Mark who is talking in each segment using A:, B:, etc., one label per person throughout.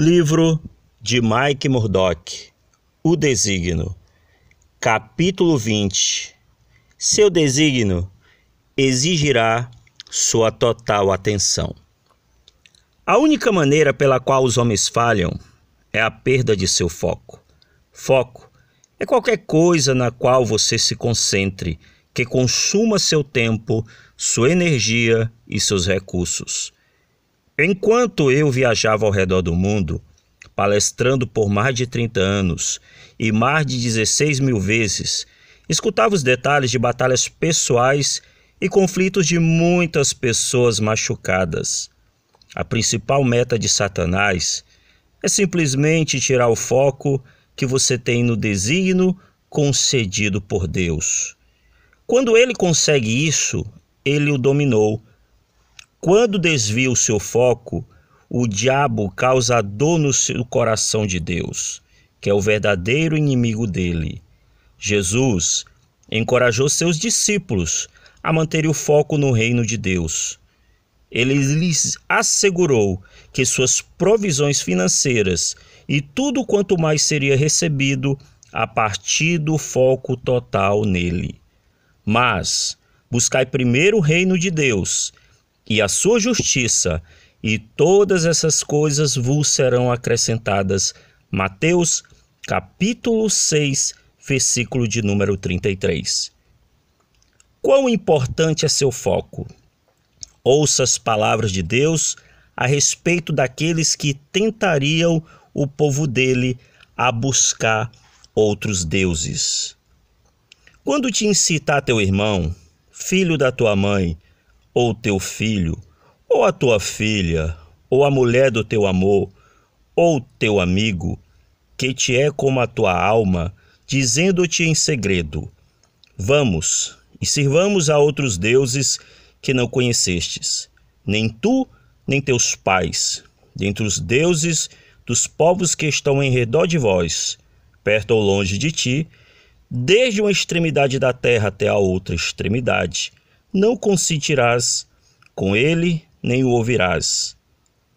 A: Livro de Mike Murdock, O Designo, capítulo 20. Seu designo exigirá sua total atenção. A única maneira pela qual os homens falham é a perda de seu foco. Foco é qualquer coisa na qual você se concentre, que consuma seu tempo, sua energia e seus recursos. Enquanto eu viajava ao redor do mundo, palestrando por mais de 30 anos e mais de 16 mil vezes, escutava os detalhes de batalhas pessoais e conflitos de muitas pessoas machucadas. A principal meta de Satanás é simplesmente tirar o foco que você tem no designo concedido por Deus. Quando ele consegue isso, ele o dominou quando desvia o seu foco, o diabo causa dor no seu coração de Deus, que é o verdadeiro inimigo dele. Jesus encorajou seus discípulos a manterem o foco no reino de Deus. Ele lhes assegurou que suas provisões financeiras e tudo quanto mais seria recebido a partir do foco total nele. Mas buscai primeiro o reino de Deus e a sua justiça, e todas essas coisas vos serão acrescentadas. Mateus, capítulo 6, versículo de número 33. Quão importante é seu foco? Ouça as palavras de Deus a respeito daqueles que tentariam o povo dele a buscar outros deuses. Quando te incitar teu irmão, filho da tua mãe, ou teu filho, ou a tua filha, ou a mulher do teu amor, ou teu amigo, que te é como a tua alma, dizendo-te em segredo: Vamos e sirvamos a outros deuses que não conhecestes, nem tu, nem teus pais, dentre os deuses dos povos que estão em redor de vós, perto ou longe de ti, desde uma extremidade da terra até a outra extremidade não consentirás com ele, nem o ouvirás.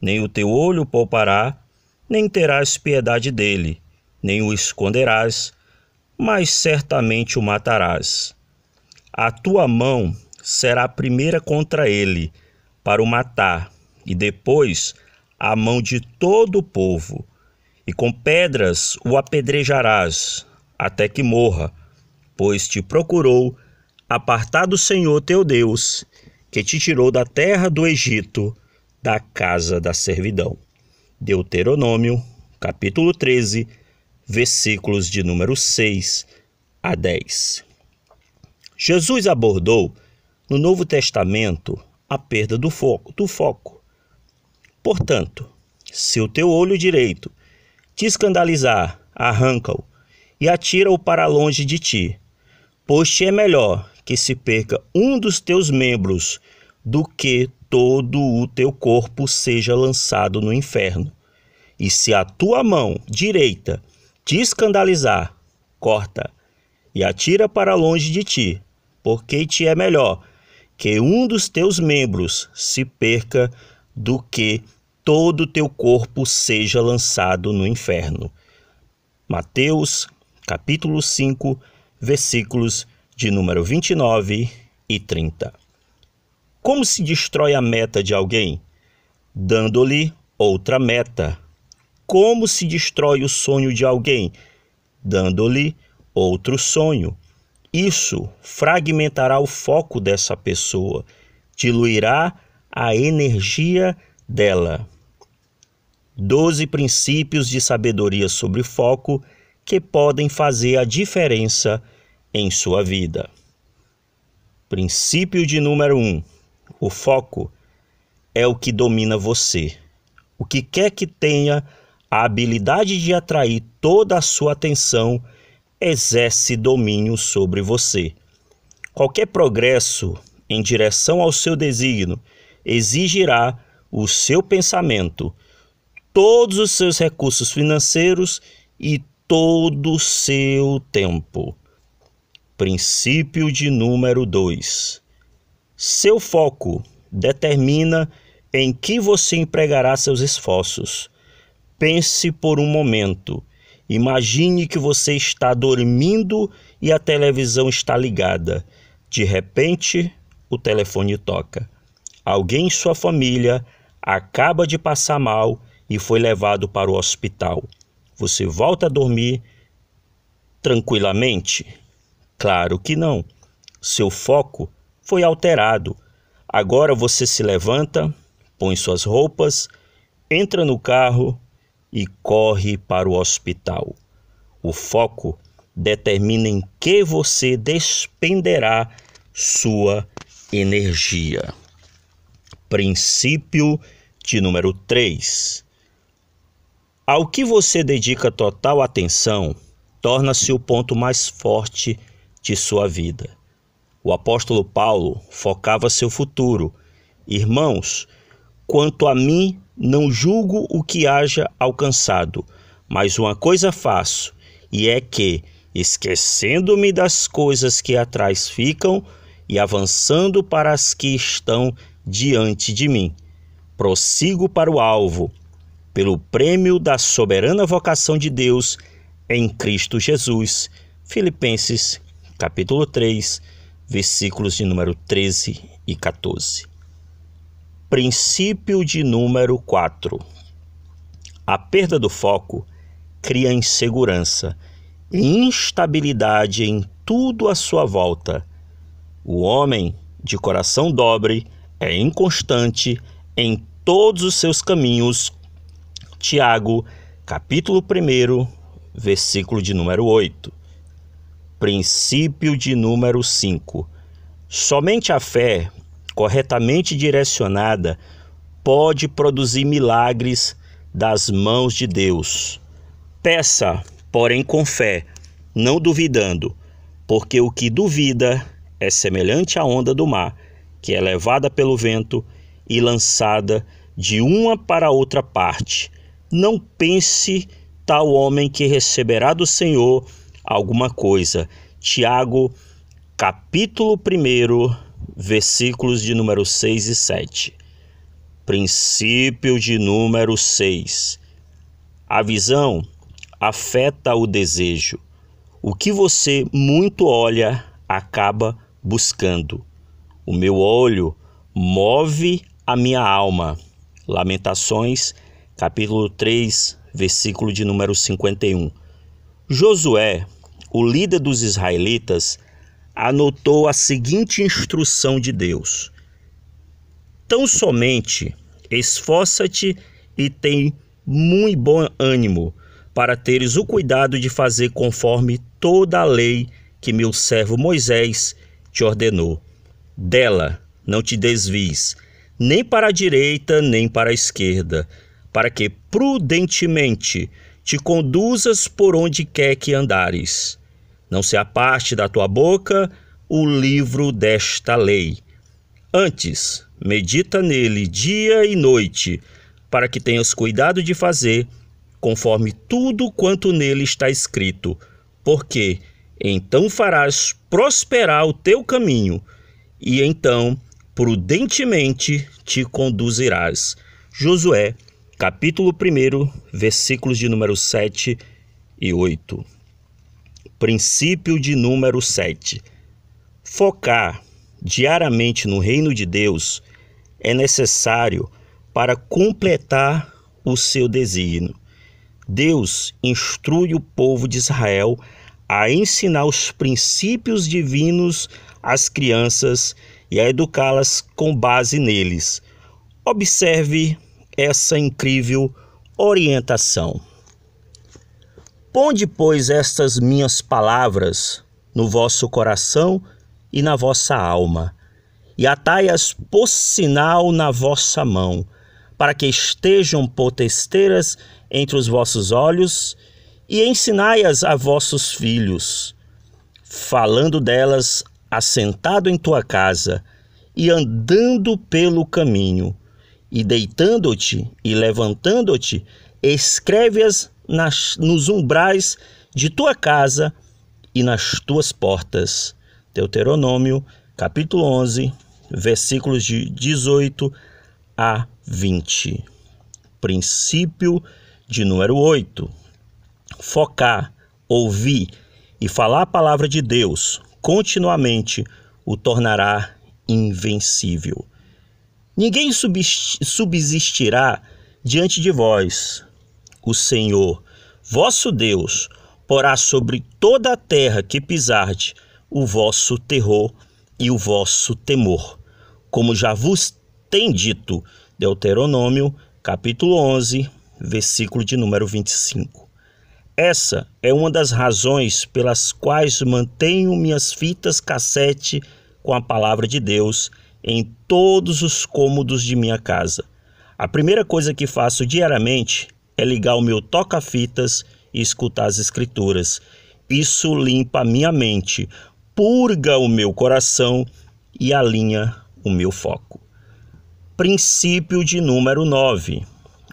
A: Nem o teu olho poupará, nem terás piedade dele, nem o esconderás, mas certamente o matarás. A tua mão será a primeira contra ele, para o matar, e depois a mão de todo o povo, e com pedras o apedrejarás, até que morra, pois te procurou Apartar do Senhor teu Deus, que te tirou da terra do Egito, da casa da servidão. Deuteronômio, capítulo 13, versículos de número 6 a 10. Jesus abordou no Novo Testamento a perda do foco, do foco. Portanto, se o teu olho direito te escandalizar, arranca-o e atira-o para longe de ti Pois te é melhor que se perca um dos teus membros do que todo o teu corpo seja lançado no inferno. E se a tua mão direita te escandalizar, corta e atira para longe de ti, porque te é melhor que um dos teus membros se perca do que todo o teu corpo seja lançado no inferno. Mateus, capítulo 5, versículos de número 29 e 30. Como se destrói a meta de alguém? Dando-lhe outra meta. Como se destrói o sonho de alguém? Dando-lhe outro sonho. Isso fragmentará o foco dessa pessoa, diluirá a energia dela. Doze princípios de sabedoria sobre foco que podem fazer a diferença em sua vida. Princípio de número 1: um, o foco é o que domina você. O que quer que tenha a habilidade de atrair toda a sua atenção exerce domínio sobre você. Qualquer progresso em direção ao seu desígnio exigirá o seu pensamento, todos os seus recursos financeiros e todo o seu tempo. Princípio de número 2. Seu foco determina em que você empregará seus esforços. Pense por um momento. Imagine que você está dormindo e a televisão está ligada. De repente, o telefone toca. Alguém em sua família acaba de passar mal e foi levado para o hospital. Você volta a dormir tranquilamente? Claro que não. Seu foco foi alterado. Agora você se levanta, põe suas roupas, entra no carro e corre para o hospital. O foco determina em que você despenderá sua energia. Princípio de número 3. Ao que você dedica total atenção, torna-se o ponto mais forte de sua vida. O apóstolo Paulo focava seu futuro. Irmãos, quanto a mim, não julgo o que haja alcançado, mas uma coisa faço, e é que, esquecendo-me das coisas que atrás ficam e avançando para as que estão diante de mim, prossigo para o alvo, pelo prêmio da soberana vocação de Deus em Cristo Jesus. Filipenses capítulo 3, versículos de número 13 e 14. Princípio de número 4. A perda do foco cria insegurança e instabilidade em tudo à sua volta. O homem de coração dobre é inconstante em todos os seus caminhos. Tiago, capítulo 1, versículo de número 8. Princípio de número 5. Somente a fé, corretamente direcionada, pode produzir milagres das mãos de Deus. Peça, porém, com fé, não duvidando, porque o que duvida é semelhante à onda do mar, que é levada pelo vento e lançada de uma para outra parte. Não pense tal homem que receberá do Senhor alguma coisa. Tiago, capítulo 1, versículos de número 6 e 7. Princípio de número 6. A visão afeta o desejo. O que você muito olha acaba buscando. O meu olho move a minha alma. Lamentações, capítulo 3, versículo de número 51. Josué o líder dos israelitas anotou a seguinte instrução de Deus: Tão somente esforça-te e tem muito bom ânimo para teres o cuidado de fazer conforme toda a lei que meu servo Moisés te ordenou. Dela não te desvies, nem para a direita, nem para a esquerda, para que prudentemente te conduzas por onde quer que andares. Não se aparte da tua boca o livro desta lei. Antes, medita nele dia e noite, para que tenhas cuidado de fazer conforme tudo quanto nele está escrito, porque então farás prosperar o teu caminho e então prudentemente te conduzirás. Josué, capítulo 1, versículos de número 7 e 8. Princípio de número 7. Focar diariamente no reino de Deus é necessário para completar o seu desígnio. Deus instrui o povo de Israel a ensinar os princípios divinos às crianças e a educá-las com base neles. Observe essa incrível orientação. Ponde, pois, estas minhas palavras no vosso coração e na vossa alma, e atai-as por sinal na vossa mão, para que estejam potesteiras entre os vossos olhos, e ensinai-as a vossos filhos, falando delas assentado em tua casa, e andando pelo caminho, e deitando-te e levantando-te, escreve-as nas, nos umbrais de tua casa e nas tuas portas. Deuteronômio, capítulo 11, versículos de 18 a 20. Princípio de número 8. Focar, ouvir e falar a palavra de Deus continuamente o tornará invencível. Ninguém subsistirá diante de vós, o Senhor, vosso Deus, porá sobre toda a terra que pisarde o vosso terror e o vosso temor, como já vos tem dito. Deuteronômio, capítulo 11, versículo de número 25. Essa é uma das razões pelas quais mantenho minhas fitas cassete com a palavra de Deus em todos os cômodos de minha casa. A primeira coisa que faço diariamente é ligar o meu toca-fitas e escutar as escrituras. Isso limpa a minha mente, purga o meu coração e alinha o meu foco. Princípio de número 9.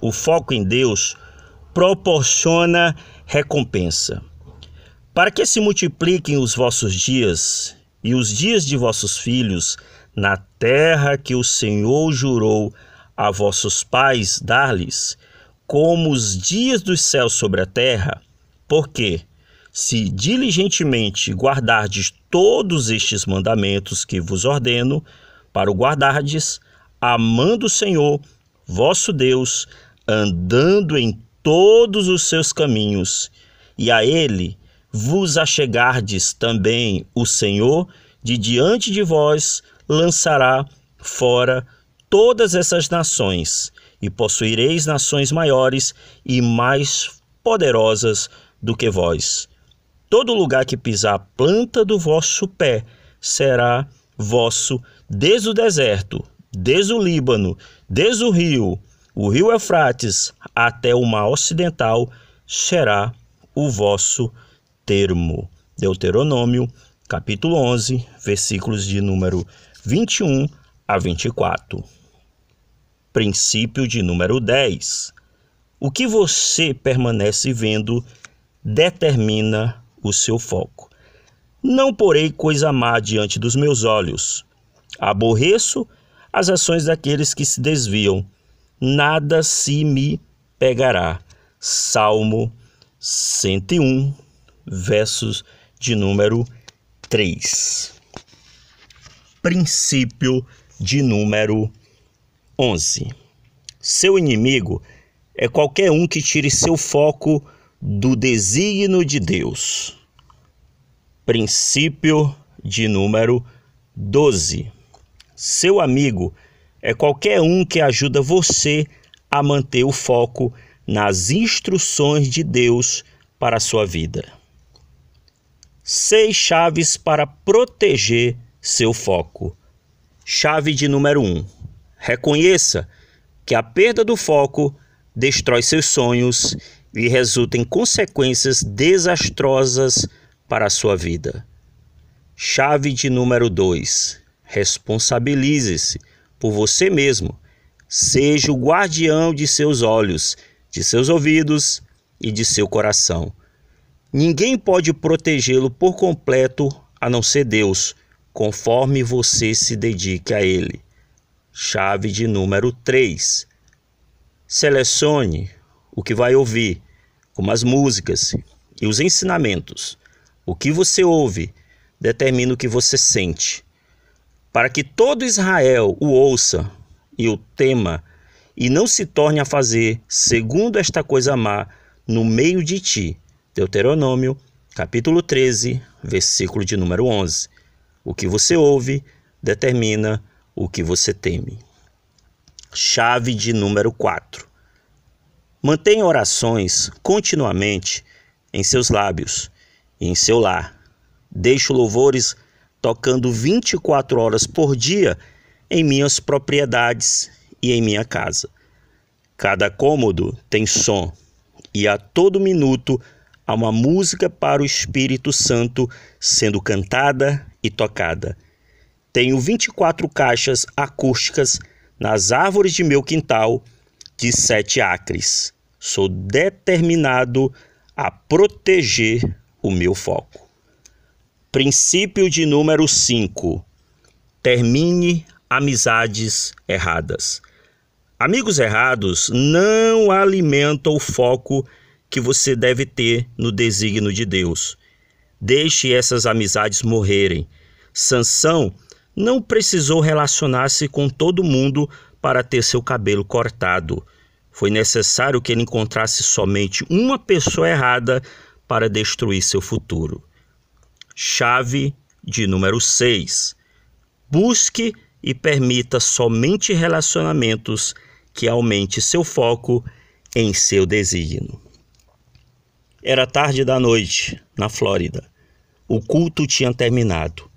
A: O foco em Deus proporciona recompensa. Para que se multipliquem os vossos dias e os dias de vossos filhos na terra que o Senhor jurou a vossos pais dar-lhes, como os dias dos céus sobre a terra, porque se diligentemente guardardes todos estes mandamentos que vos ordeno, para o guardardes, amando o Senhor, vosso Deus, andando em todos os seus caminhos, e a ele vos achegardes também o Senhor, de diante de vós lançará fora todas essas nações, e possuireis nações maiores e mais poderosas do que vós. Todo lugar que pisar a planta do vosso pé será vosso, desde o deserto, desde o Líbano, desde o rio, o rio Eufrates, até o mar ocidental, será o vosso termo. Deuteronômio, capítulo 11, versículos de número 21 a 24 princípio de número 10. O que você permanece vendo determina o seu foco. Não porei coisa má diante dos meus olhos. Aborreço as ações daqueles que se desviam. Nada se me pegará. Salmo 101, versos de número 3. Princípio de número 10. 11. Seu inimigo é qualquer um que tire seu foco do desígnio de Deus. Princípio de número 12. Seu amigo é qualquer um que ajuda você a manter o foco nas instruções de Deus para a sua vida. Seis chaves para proteger seu foco. Chave de número 1. Um, Reconheça que a perda do foco destrói seus sonhos e resulta em consequências desastrosas para a sua vida. Chave de número 2: responsabilize-se por você mesmo. Seja o guardião de seus olhos, de seus ouvidos e de seu coração. Ninguém pode protegê-lo por completo a não ser Deus, conforme você se dedique a Ele. Chave de número 3. Selecione o que vai ouvir, como as músicas e os ensinamentos. O que você ouve determina o que você sente. Para que todo Israel o ouça e o tema, e não se torne a fazer segundo esta coisa má no meio de ti. Deuteronômio, capítulo 13, versículo de número 11. O que você ouve determina o que você teme. Chave de número 4. Mantenha orações continuamente em seus lábios e em seu lar. Deixo louvores tocando 24 horas por dia em minhas propriedades e em minha casa. Cada cômodo tem som, e a todo minuto há uma música para o Espírito Santo sendo cantada e tocada. Tenho 24 caixas acústicas nas árvores de meu quintal de sete acres. Sou determinado a proteger o meu foco. Princípio de número 5. Termine amizades erradas. Amigos errados não alimentam o foco que você deve ter no desígnio de Deus. Deixe essas amizades morrerem. Sansão não precisou relacionar-se com todo mundo para ter seu cabelo cortado. Foi necessário que ele encontrasse somente uma pessoa errada para destruir seu futuro. Chave de número 6. Busque e permita somente relacionamentos que aumente seu foco em seu designo. Era tarde da noite, na Flórida. O culto tinha terminado.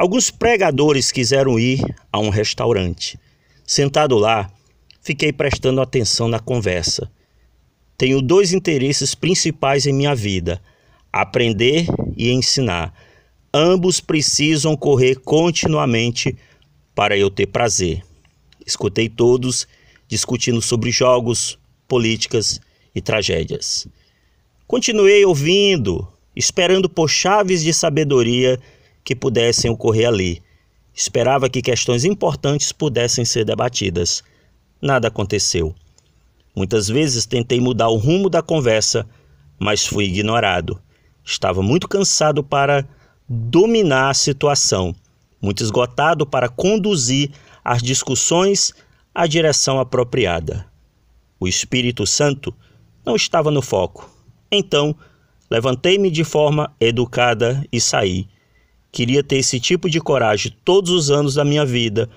A: Alguns pregadores quiseram ir a um restaurante. Sentado lá, fiquei prestando atenção na conversa. Tenho dois interesses principais em minha vida: aprender e ensinar. Ambos precisam correr continuamente para eu ter prazer. Escutei todos discutindo sobre jogos, políticas e tragédias. Continuei ouvindo, esperando por chaves de sabedoria que pudessem ocorrer ali. Esperava que questões importantes pudessem ser debatidas. Nada aconteceu. Muitas vezes tentei mudar o rumo da conversa, mas fui ignorado. Estava muito cansado para dominar a situação, muito esgotado para conduzir as discussões à direção apropriada. O Espírito Santo não estava no foco. Então, levantei-me de forma educada e saí. Queria ter esse tipo de coragem todos os anos da minha vida,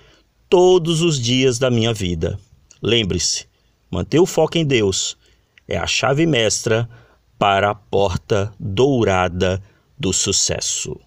A: todos os dias da minha vida. Lembre-se, manter o foco em Deus é a chave mestra para a porta dourada do sucesso.